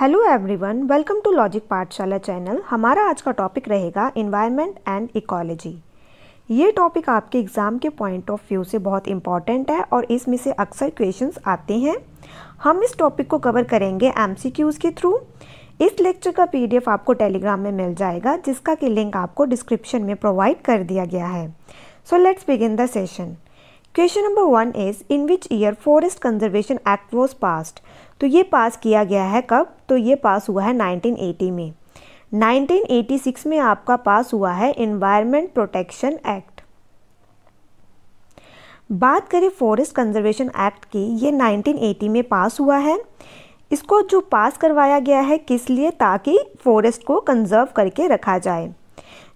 Hello everyone welcome to logic Pathshala channel हमारा आज का टॉपिक रहेगा इन्वायरमेंट एंड इकोलॉजी ये टॉपिक आपके एग्ज़ाम के पॉइंट ऑफ व्यू से बहुत इंपॉर्टेंट है और इसमें से अक्सर क्वेश्चंस आते हैं हम इस टॉपिक को कवर करेंगे एम के थ्रू इस लेक्चर का पीडीएफ आपको टेलीग्राम में मिल जाएगा जिसका कि लिंक आपको डिस्क्रिप्शन में प्रोवाइड कर दिया गया है so let's begin the session question number one is in which year forest conservation act was passed तो ये पास किया गया है कब तो ये पास हुआ है 1980 में 1986 में आपका पास हुआ है इन्वायरमेंट प्रोटेक्शन एक्ट बात करें फॉरेस्ट कंजर्वेशन एक्ट की ये 1980 में पास हुआ है इसको जो पास करवाया गया है किस लिए ताकि फॉरेस्ट को कंजर्व करके रखा जाए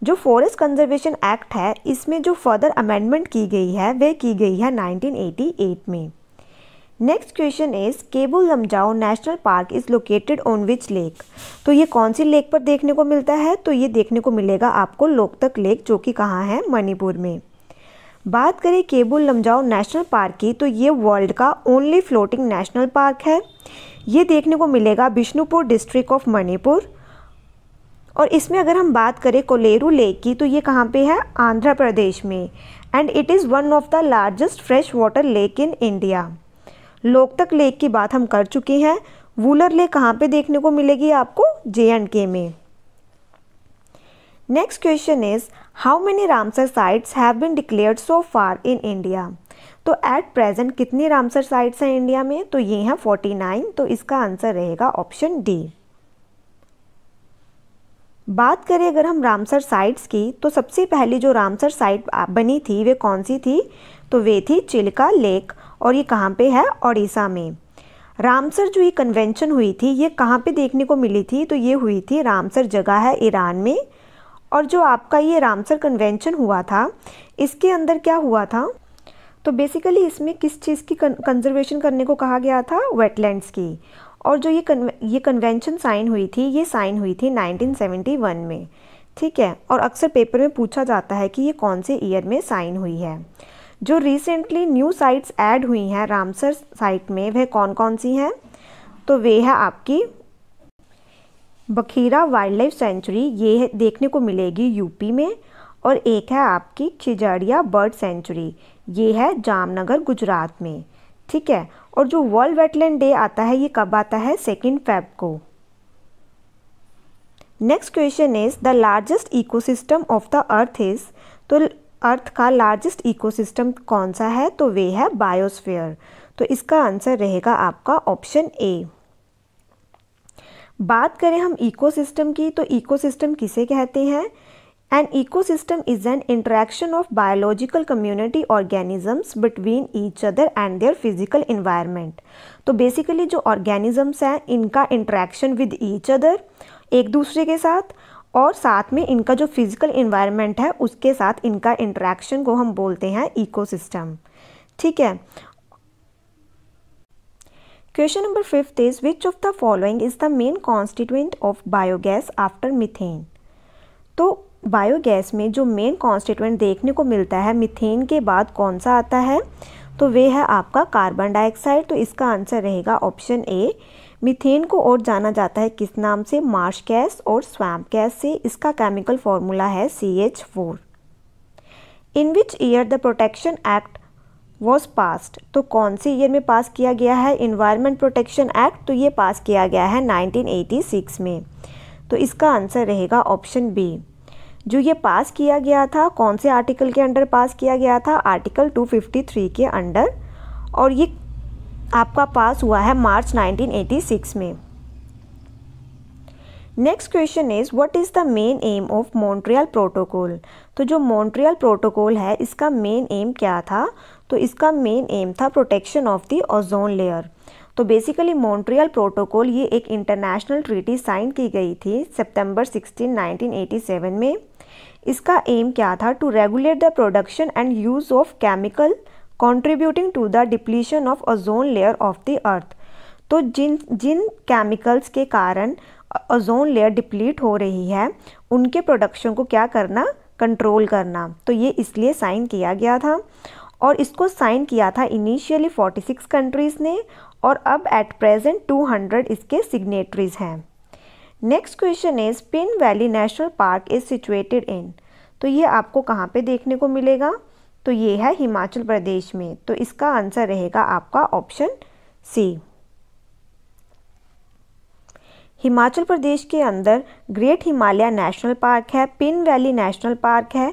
जो फॉरेस्ट कंजर्वेशन एक्ट है इसमें जो फर्दर अमेंडमेंट की गई है वह की गई है 1988 में next question is Keibul Lamjao national park is located on which lake तो ये कौन सी लेक पर देखने को मिलता है तो ये देखने को मिलेगा आपको लोकतक लेक जो कि कहाँ है मणिपुर में बात करें केबुल लमजाओ नेशनल पार्क की तो ये वर्ल्ड का ओनली फ्लोटिंग नेशनल पार्क है ये देखने को मिलेगा बिष्णुपुर डिस्ट्रिक्ट ऑफ मणिपुर और इसमें अगर हम बात करें कोलेरू लेक की तो ये कहाँ पे है आंध्र प्रदेश में and it is one of the largest fresh water lake in India Loktak lake की बात हम कर चुके हैं वूलर लेक कहाँ पे देखने को मिलेगी आपको जे एंड के में next question is how many Ramsar sites have been declared so far in India तो एट प्रेजेंट कितनी रामसर साइट्स हैं इंडिया में तो ये हैं 49 तो इसका आंसर रहेगा ऑप्शन डी बात करें अगर हम रामसर साइट्स की तो सबसे पहली जो रामसर साइट बनी थी वे कौन सी थी तो वे थी चिल्का लेक और ये कहाँ पे है ओडिशा में रामसर जो ये कन्वेंशन हुई थी ये कहाँ पे देखने को मिली थी तो ये हुई थी रामसर जगह है ईरान में और जो आपका ये रामसर कन्वेंशन हुआ था इसके अंदर क्या हुआ था तो बेसिकली इसमें किस चीज़ की कंजर्वेशन करने को कहा गया था वेटलैंड्स की और जो ये कन्वे, ये कन्वेंशन साइन हुई थी ये साइन हुई थी 1971 में ठीक है और अक्सर पेपर में पूछा जाता है कि ये कौन से ईयर में साइन हुई है जो रिसेंटली न्यू साइट्स ऐड हुई हैं रामसर साइट में वह कौन कौन सी हैं तो वे है आपकी बखीरा वाइल्ड लाइफ सेंचुरी ये देखने को मिलेगी यूपी में और एक है आपकी खिजड़िया बर्ड सेंचुरी ये है जामनगर गुजरात में ठीक है और जो वर्ल्ड वेटलैंड डे आता है ये कब आता है सेकेंड फेब को next question is the largest ecosystem of the earth is तो अर्थ का लार्जेस्ट इकोसिस्टम कौन सा है तो वे है बायोस्फीयर तो इसका आंसर रहेगा आपका ऑप्शन ए बात करें हम इकोसिस्टम की तो इकोसिस्टम किसे कहते हैं An ecosystem is an interaction of biological community organisms between each other and their physical environment. तो basically जो organisms हैं इनका interaction with each other एक दूसरे के साथ और साथ में इनका जो फिज़िकल इन्वायरमेंट है उसके साथ इनका इंट्रैक्शन को हम बोलते हैं इकोसिस्टम ठीक है question number fifth is which of the following is the main constituent of biogas after methane तो बायोगैस में जो मेन कॉन्स्टिटेंट देखने को मिलता है मिथेन के बाद कौन सा आता है तो वे है आपका कार्बन डाइऑक्साइड तो इसका आंसर रहेगा ऑप्शन ए मिथेन को और जाना जाता है किस नाम से मार्श गैस और स्वैम्प गैस से इसका केमिकल फॉर्मूला है C H four in which year the protection act was passed तो कौन से ईयर में पास किया गया है इन्वायरमेंट प्रोटेक्शन एक्ट तो ये पास किया गया है 1986 में तो इसका आंसर रहेगा ऑप्शन बी जो ये पास किया गया था कौन से आर्टिकल के अंडर पास किया गया था आर्टिकल 253 के अंडर और ये आपका पास हुआ है मार्च 1986 में next question is what is the main aim of Montreal protocol तो जो मॉन्ट्रियल प्रोटोकॉल है इसका मेन एम क्या था तो इसका मेन एम था protection of the ozone layer तो बेसिकली मॉन्ट्रियल प्रोटोकॉल ये एक इंटरनेशनल ट्रीटी साइन की गई थी सितंबर 16 1987 में इसका एम क्या था to regulate the production and use of chemical contributing to the depletion of ozone layer of the earth तो जिन जिन केमिकल्स के कारण ओजोन लेयर डिप्लीट हो रही है उनके प्रोडक्शन को क्या करना कंट्रोल करना तो ये इसलिए साइन किया गया था और इसको साइन किया था इनिशियली 46 कंट्रीज़ ने और अब एट प्रेजेंट 200 इसके सिग्नेटरीज़ हैं next question is Pin valley national park is situated in तो ये आपको कहाँ पे देखने को मिलेगा तो ये है हिमाचल प्रदेश में तो इसका आंसर रहेगा आपका ऑप्शन सी हिमाचल प्रदेश के अंदर ग्रेट हिमालय नेशनल पार्क है पिन वैली नेशनल पार्क है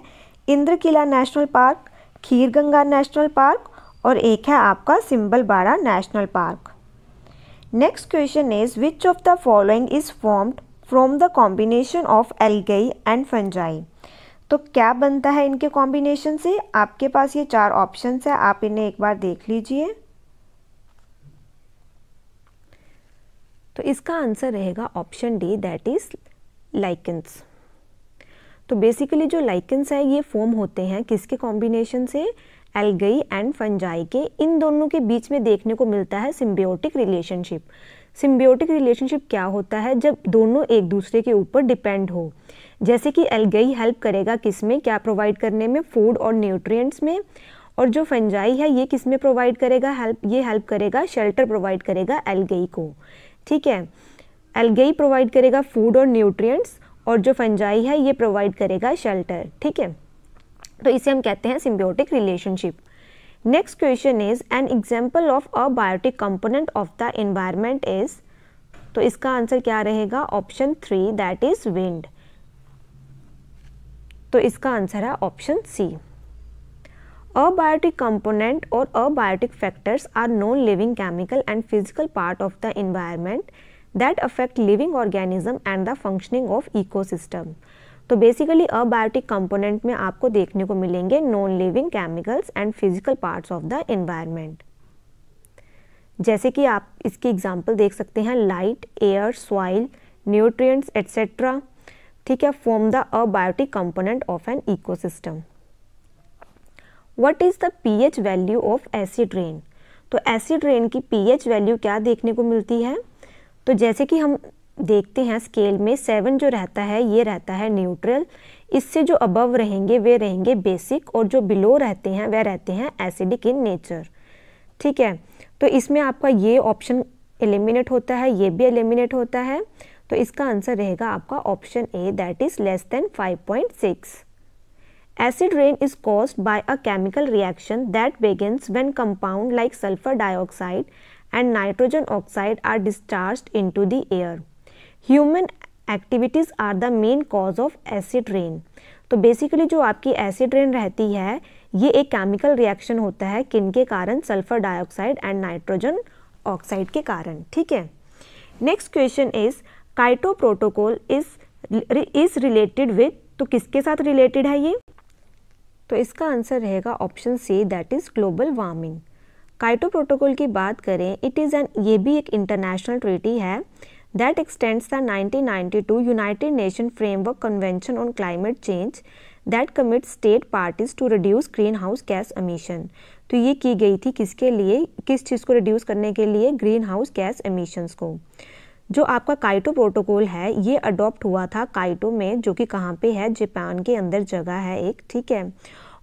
Inder Kila national park Khir Ganga national park और एक है आपका Simbal Bara national park Next question is which of the following is formed from the combination of algae and fungi? तो क्या बनता है इनके कॉम्बिनेशन से आपके पास ये चार ऑप्शन है आप इन्हें एक बार देख लीजिए तो इसका आंसर रहेगा option D that is lichens तो बेसिकली जो लाइकन्स है ये फॉर्म होते हैं किसके कॉम्बिनेशन से एल्गई एंड फंजाई के इन दोनों के बीच में देखने को मिलता है सिम्बियोटिक रिलेशनशिप सिम्बियोटिक रिलेशनशिप क्या होता है जब दोनों एक दूसरे के ऊपर डिपेंड हो जैसे कि एल्गई हेल्प करेगा किस में क्या प्रोवाइड करने में फूड और न्यूट्रिएंट्स में और जो फंजाई है ये किस में प्रोवाइड करेगा हेल्प ये हेल्प करेगा शेल्टर प्रोवाइड करेगा एल्गई को ठीक है एल्गई प्रोवाइड करेगा फूड और न्यूट्रिएंट्स और जो फंजाई है ये प्रोवाइड करेगा शेल्टर ठीक है तो इसे हम कहते हैं symbiotic relationship next question is an example of a biotic component of the environment is तो इसका आंसर क्या रहेगा option three that is wind तो इसका आंसर है ऑप्शन सी अबायोटिक कंपोनेंट और abiotic factors are non living chemical and physical part of the environment that affect living organism and the functioning of ecosystem तो basically abiotic component में आपको देखने को मिलेंगे non living chemicals and physical parts of the environment जैसे कि आप इसकी एग्जांपल देख सकते हैं light air soil nutrients etcetera ठीक है form the abiotic component of an ecosystem what is the pH value of acid rain तो एसिड रेन की पीएच वैल्यू क्या देखने को मिलती है तो जैसे कि हम देखते हैं स्केल में सेवन जो रहता है ये रहता है न्यूट्रल इससे जो अबव रहेंगे वे रहेंगे बेसिक और जो बिलो रहते हैं वह रहते हैं एसिडिक इन नेचर ठीक है तो इसमें आपका ये ऑप्शन एलिमिनेट होता है ये भी एलिमिनेट होता है तो इसका आंसर रहेगा आपका option A that is less than 5.6 acid rain is cause by a chemical reaction that begins when compound like sulphur dioxide and nitrogen oxide are in into the air human activities are the main cause of acid rain तो basically जो आपकी acid rain रहती है ये एक chemical reaction होता है किन के कारण sulphur dioxide and nitrogen oxide के कारण ठीक है next question is Kyoto protocol is is related with तो किसके साथ रिलेटेड है ये तो इसका आंसर रहेगा option C that is global warming Kyoto protocol की बात करें इट इज़ एन ये भी एक इंटरनेशनल ट्रीटी है that extends the 1992 United Nations Framework Convention on Climate Change that commits state parties to reduce greenhouse gas emission. तो ये की गई थी किसके लिए किस चीज़ को रिड्यूस करने के लिए ग्रीन हाउस गैस एमिशंस को जो आपका काइटो प्रोटोकॉल है ये अडॉप्ट हुआ था काइटो में जो कि कहाँ पे है जापान के अंदर जगह है एक ठीक है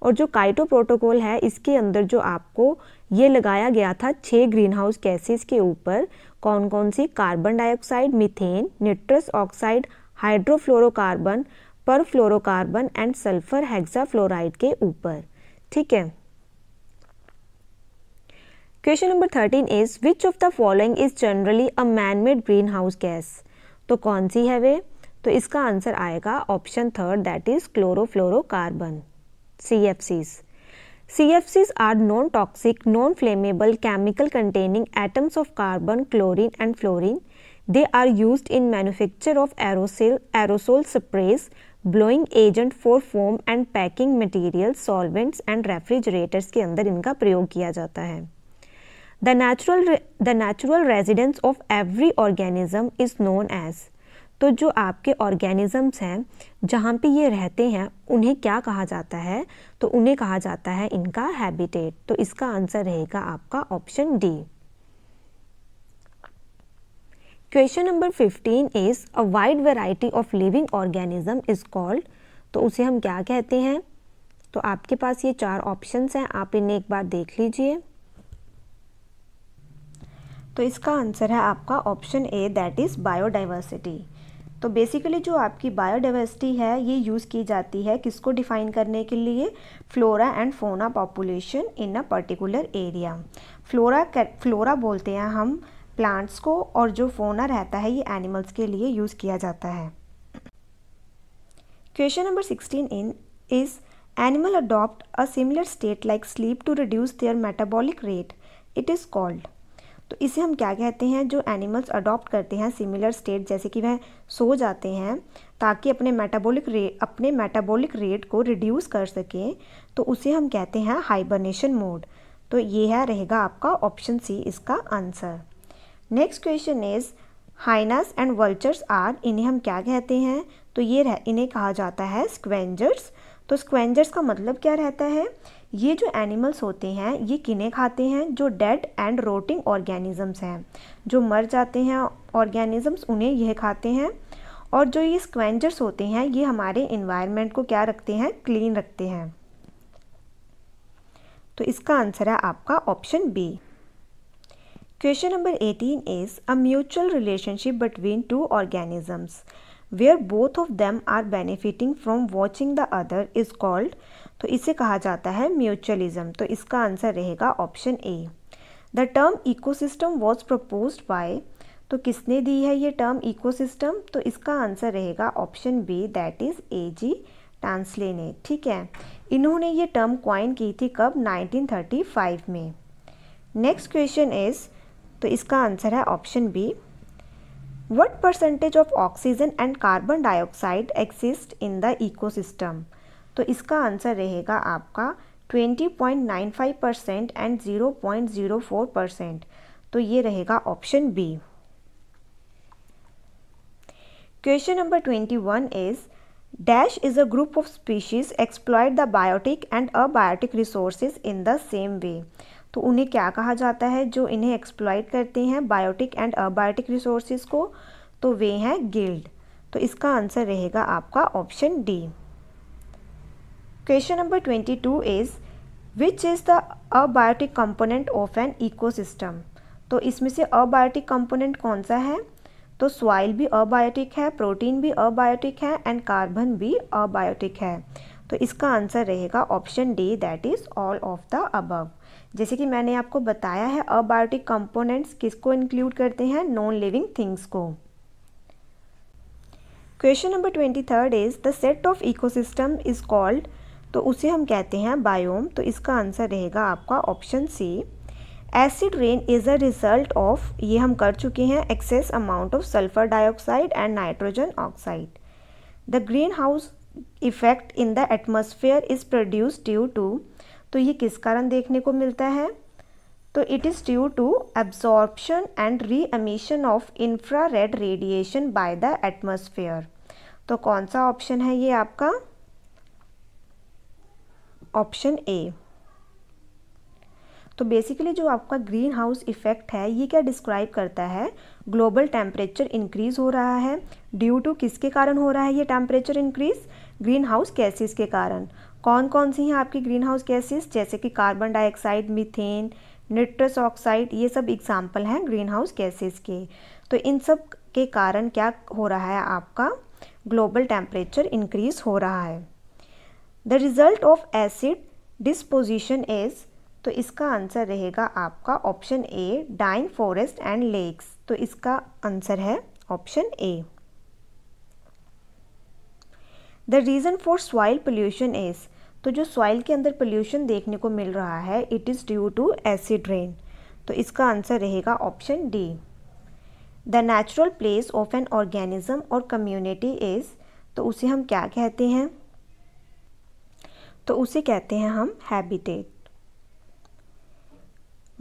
और जो काइटो प्रोटोकॉल है इसके अंदर जो आपको ये लगाया गया था छः ग्रीन हाउस गैसेस के ऊपर कौन कौन सी carbon dioxide methane nitrous oxide hydrofluorocarbon perfluorocarbon and sulphur hexafluoride के ऊपर ठीक है question number thirteen is which of the following is generally a man made green house gas तो कौन सी है वे तो इसका आंसर आएगा option third that is chlorofluorocarbon CFCs. CFCs are non-toxic, non-flammable chemical containing atoms of carbon, chlorine and fluorine. They are used in manufacture of aerosol, aerosol sprays, blowing agent for foam and packing materials, solvents, and refrigerators. के अंदर इनका प्रयोग किया जाता है The natural the natural residence of every organism is known as. तो जो आपके ऑर्गेनिज़म्स हैं जहाँ पे ये रहते हैं उन्हें क्या कहा जाता है तो उन्हें कहा जाता है इनका हैबिटेट तो इसका आंसर रहेगा आपका option D question number 15 is a wide variety of living organism is called तो उसे हम क्या कहते हैं तो आपके पास ये चार ऑप्शंस हैं आप इन्हें एक बार देख लीजिए तो इसका आंसर है आपका option A that is biodiversity तो बेसिकली जो आपकी बायोडाइवर्सिटी है ये यूज़ की जाती है किसको डिफ़ाइन करने के लिए flora and fauna population in a particular area flora flora बोलते हैं हम प्लांट्स को और जो फोना रहता है ये एनिमल्स के लिए यूज़ किया जाता है question number sixteen in is animal adopt a similar state like sleep to reduce their metabolic rate it is called तो इसे हम क्या कहते हैं जो एनिमल्स अडॉप्ट करते हैं सिमिलर स्टेट जैसे कि वह सो जाते हैं ताकि अपने मेटाबॉलिक रे अपने मेटाबॉलिक रेट को रिड्यूस कर सकें तो उसे हम कहते हैं हाइबरनेशन मोड तो ये है रहेगा आपका ऑप्शन सी इसका answer next question is hyenas and vultures are इन्हें हम क्या कहते हैं तो ये रह इन्हें कहा जाता है स्क्वेंजर्स तो स्क्वेंजर्स का मतलब क्या रहता है ये जो एनिमल्स होते हैं ये किने खाते हैं जो डेड एंड रोटिंग ऑर्गेनिजम्स हैं जो मर जाते हैं ऑर्गेनिजम्स उन्हें यह खाते हैं और जो ये स्क्वेंजर्स होते हैं ये हमारे इन्वायरमेंट को क्या रखते हैं क्लीन रखते हैं तो इसका आंसर है आपका option B question number eighteen is a mutual relationship between two organisms where both of them are benefiting from watching the other is called तो इसे कहा जाता है म्यूचुअलिज्म तो इसका आंसर रहेगा option A the term ecosystem was propose by तो किसने दी है ये टर्म इकोसिस्टम तो इसका आंसर रहेगा option B that is A G Tansley ने ठीक है इन्होंने ये टर्म क्वाइन की थी कब 1935 में नेक्स्ट क्वेश्चन इज़ तो इसका आंसर है option B what percentage of oxygen and carbon dioxide exist in the eco system तो इसका आंसर रहेगा आपका 20.95 परसेंट एंड 0.04 परसेंट तो ये रहेगा option B question number 21 is dash is a group of species exploit the biotic and abiotic resources in the same way तो उन्हें क्या कहा जाता है जो इन्हें एक्सप्लॉयड करते हैं बायोटिक एंड अबायोटिक रिसोर्सेज को तो वे हैं गिल्ड तो इसका आंसर रहेगा आपका option D Question number 22 is which is the abiotic component of an ecosystem? तो इसमें से अबायोटिक कंपोनेंट कौन सा है तो सॉइल भी अबायोटिक है प्रोटीन भी अबायोटिक है एंड कार्बन भी अबायोटिक है तो इसका आंसर रहेगा option D that is all of the above जैसे कि मैंने आपको बताया है अबायोटिक कंपोनेंट्स किसको इंक्लूड करते हैं नॉन लिविंग थिंग्स को question number twenty third is the set of ecosystem is called तो उसे हम कहते हैं बायोम तो इसका आंसर रहेगा आपका option C acid rain is a result of ये हम कर चुके हैं excess amount of sulphur dioxide and nitrogen oxide the greenhouse effect in the atmosphere is produce due to तो ये किस कारण देखने को मिलता है तो it is due to absorption and re of infrared radiation by the atmosphere तो कौन सा ऑप्शन है ये आपका ऑप्शन ए तो बेसिकली जो आपका ग्रीन हाउस इफेक्ट है ये क्या डिस्क्राइब करता है ग्लोबल टेम्परेचर इंक्रीज़ हो रहा है ड्यू टू किसके कारण हो रहा है ये temperature increase greenhouse gases के कारण कौन कौन सी हैं आपकी ग्रीन हाउस गैसेस जैसे कि carbon dioxide methane nitrous oxide ये सब एग्जाम्पल हैं ग्रीन हाउस गैसेस के तो इन सब के कारण क्या हो रहा है आपका ग्लोबल टेम्परेचर इंक्रीज़ हो रहा है the result of acid disposition is तो इसका आंसर रहेगा आपका option A dying forest and lakes तो इसका आंसर है option A the reason for soil pollution is तो जो सॉइल के अंदर पोल्यूशन देखने को मिल रहा है it is due to acid rain तो इसका आंसर रहेगा option D the natural place of an organism और कम्युनिटी इज़ तो उसे हम क्या कहते हैं तो उसे कहते हैं हम habitat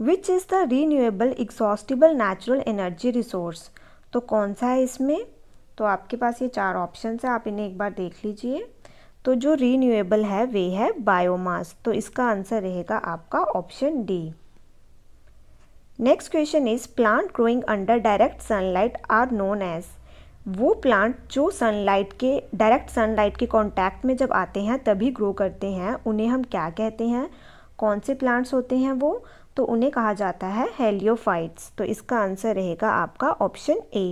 which is the renewable exhaustible natural energy resource तो कौन सा है इसमें तो आपके पास ये चार ऑप्शन है आप इन्हें एक बार देख लीजिए तो जो रीन्यूएबल है वे है बायोमास तो इसका आंसर रहेगा आपका option D next question is plant growing under direct sunlight are known as वो प्लांट जो सनलाइट के डायरेक्ट सनलाइट के कांटेक्ट में जब आते हैं तभी ग्रो करते हैं उन्हें हम क्या कहते हैं कौन से प्लांट्स होते हैं वो तो उन्हें कहा जाता है हेलियोफाइट्स तो इसका आंसर रहेगा आपका option A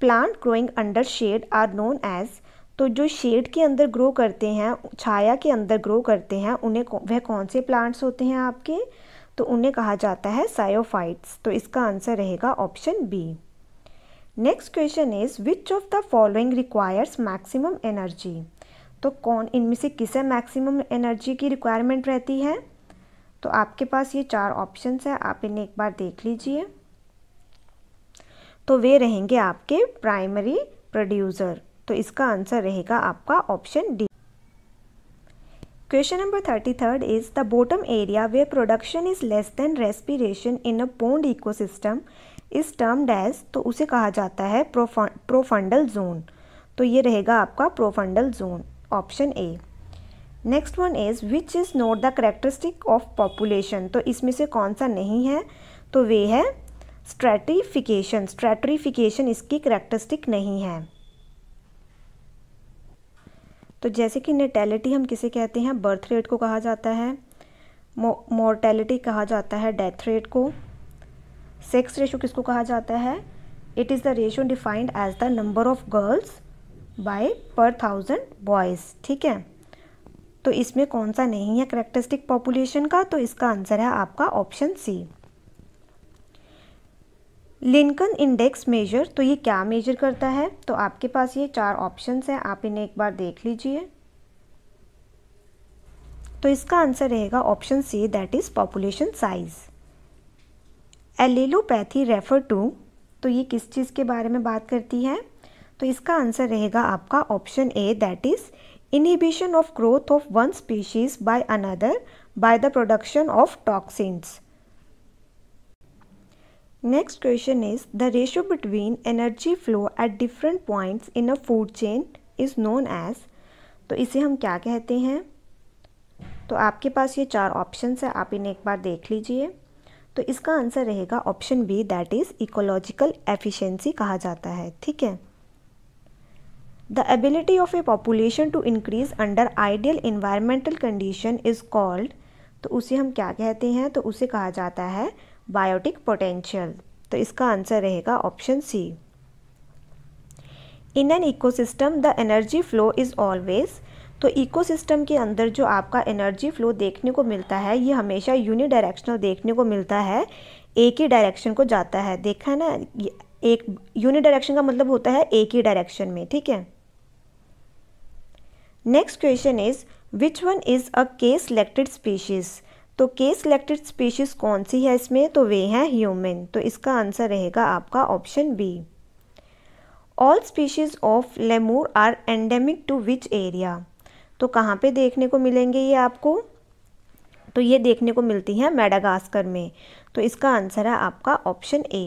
plant growing under shade are known as तो जो शेड के अंदर ग्रो करते हैं छाया के अंदर ग्रो करते हैं उन्हें वह कौन से प्लांट्स होते हैं आपके तो उन्हें कहा जाता है सायोफाइट्स तो इसका आंसर रहेगा option B next question is which of the following requires maximum energy तो कौन इनमें से किसे मैक्सिमम एनर्जी की रिक्वायरमेंट रहती है तो आपके पास ये चार ऑप्शंस है आप इन्हें एक बार देख लीजिए तो वे रहेंगे आपके प्राइमरी प्रोड्यूसर तो इसका आंसर रहेगा आपका option D Question number 33 is the bottom area where production is less than respiration in a ecosystem ecosystem is termed as तो उसे कहा जाता है प्रोफंडल जोन तो ये रहेगा आपका profundal zone option A next one is which is not the characteristic of population तो इसमें से कौन सा नहीं है तो वे है स्ट्रेटिफिकेशन स्ट्रेटरीफिकेशन इसकी करेक्टरिस्टिक नहीं है तो जैसे कि नेटेलिटी हम किसे कहते हैं बर्थ रेट को कहा जाता है मोर्टेलिटी कहा जाता है डेथ रेट को सेक्स रेशो किसको कहा जाता है it is the ratio defined as the number of girls by per thousand boys ठीक है तो इसमें कौन सा नहीं है करेक्टरिस्टिक पॉपुलेशन का तो इसका आंसर है आपका option C Lincoln index measure तो ये क्या मेजर करता है तो आपके पास ये चार ऑप्शंस हैं आप इन्हें एक बार देख लीजिए तो इसका आंसर रहेगा option C that is population size allelopathy refer to तो ये किस चीज़ के बारे में बात करती है तो इसका आंसर रहेगा आपका option A that is inhibition of growth of one species by another by the production of toxins next question is the ratio between energy flow at different points in a food chain is known as तो इसे हम क्या कहते हैं तो आपके पास ये चार ऑप्शंस है आप इन्हें एक बार देख लीजिए तो इसका आंसर रहेगा option B that is ecological efficiency कहा जाता है ठीक है the ability of a population to increase under ideal environmental condition is called तो उसे हम क्या कहते हैं तो उसे कहा जाता है बायोटिक पोटेंशियल तो इसका आंसर रहेगा option C in an ecosystem the energy flow is always तो इकोसिस्टम के अंदर जो आपका एनर्जी फ्लो देखने को मिलता है ये हमेशा यूनिडायरेक्शनल देखने को मिलता है एक ही डायरेक्शन को जाता है देखा है ना एक यूनिडायरेक्शन का मतलब होता है एक ही डायरेक्शन में ठीक है next question is which one is a K selected species तो के सिलेक्टेड स्पीशीज़ कौन सी है इसमें तो वे हैं ह्यूमन तो इसका आंसर रहेगा आपका option B all species of lemur are endemic to which area तो कहाँ पे देखने को मिलेंगे ये आपको तो ये देखने को मिलती हैं मेडागास्कर में तो इसका आंसर है आपका option A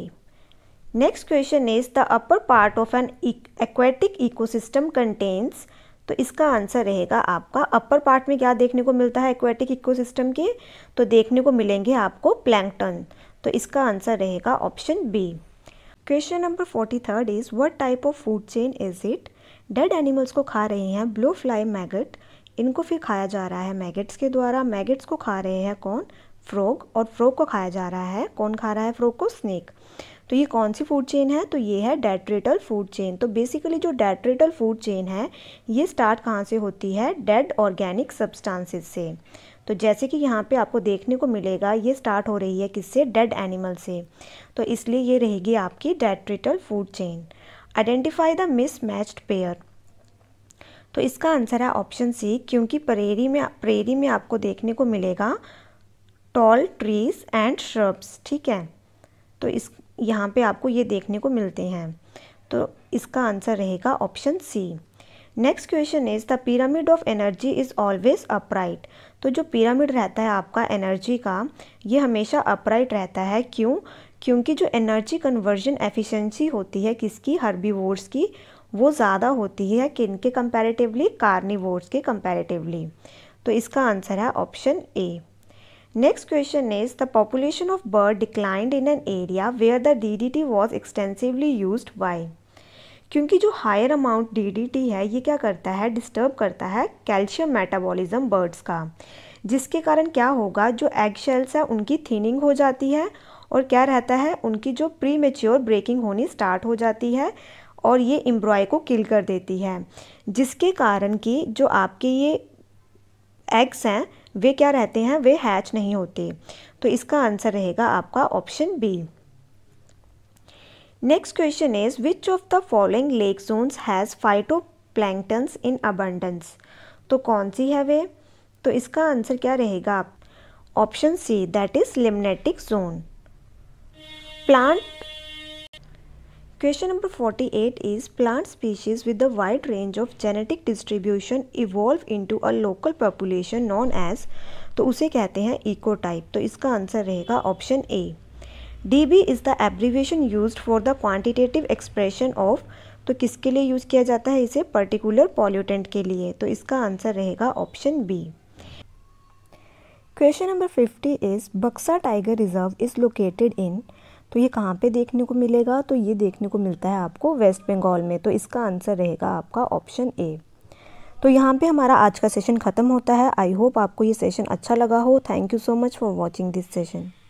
next question is the upper part of an aquatic ecosystem contains तो इसका आंसर रहेगा आपका अपर पार्ट में क्या देखने को मिलता है एक्वेटिक इकोसिस्टम के तो देखने को मिलेंगे आपको प्लैंकटन तो इसका आंसर रहेगा option B question number forty third is what type of food chain is it dead animals को खा रहे हैं ब्लू फ्लाई मैगट इनको फिर खाया जा रहा है मैगट्स के द्वारा मैगट्स को खा रहे हैं कौन फ्रॉग और फ्रॉग को खाया जा रहा है कौन खा रहा है फ्रॉग को स्नेक तो ये कौन सी फूड चेन है तो ये है डेट्रेटल फूड चेन तो बेसिकली जो डेट्रेटल फूड चेन है ये स्टार्ट कहाँ से होती है डेड ऑर्गेनिक सब्सटेंसेस से तो जैसे कि यहाँ पे आपको देखने को मिलेगा ये स्टार्ट हो रही है किससे डेड एनिमल से तो इसलिए ये रहेगी आपकी detrital food chain identify the mismatched pair तो इसका आंसर है ऑप्शन सी क्योंकि प्रेरी में प्रेरी में आपको देखने को मिलेगा टॉल ट्रीज एंड श्रब्स ठीक है तो इस यहाँ पे आपको ये देखने को मिलते हैं तो इसका आंसर रहेगा option C next question is the pyramid of energy is always upright तो जो पिरामिड रहता है आपका एनर्जी का ये हमेशा अपराइट रहता है क्यों क्योंकि जो एनर्जी कन्वर्जन एफिशिएंसी होती है किसकी हर्बीवोर्स की वो ज़्यादा होती है किन के कंपैरेटिवली कार्निवोर्स के कंपैरेटिवली तो इसका आंसर है option A next question is the population of bird declined in an area where the T was extensively use by क्योंकि जो हायर अमाउंट टी है ये क्या करता है डिस्टर्ब करता है कैल्शियम मेटाबॉलिज्म बर्ड्स का जिसके कारण क्या होगा जो एग शेल्स है उनकी थीनिंग हो जाती है और क्या रहता है उनकी जो प्री मेच्योर ब्रेकिंग होनी स्टार्ट हो जाती है और ये एम्ब्रॉय को किल कर देती है जिसके कारण कि जो आपके ये एग्स हैं वे क्या रहते हैं वे हैच नहीं होते तो इसका आंसर रहेगा आपका option B next question is which of the following lake zones has phyto phytoplanktons in abundance तो कौन सी है वे तो इसका आंसर क्या रहेगा option C that is limnetic zone plant Question number 48 is plant species with a wide range of genetic distribution evolve into a local population known as तो उसे कहते हैं इकोटाइप तो इसका आंसर रहेगा option A D B is the abbreviation use for the quantitative expression of तो किसके लिए यूज किया जाता है इसे पर्टिकुलर पॉल्यूटेंट के लिए तो इसका आंसर रहेगा option B question number fifty is Buxa tiger reserve is located in तो ये कहाँ पे देखने को मिलेगा तो ये देखने को मिलता है आपको वेस्ट बंगाल में तो इसका आंसर रहेगा आपका ऑप्शन ए तो यहाँ पे हमारा आज का सेशन ख़त्म होता है आई होप आपको ये सेशन अच्छा लगा हो thank you so much for watching this session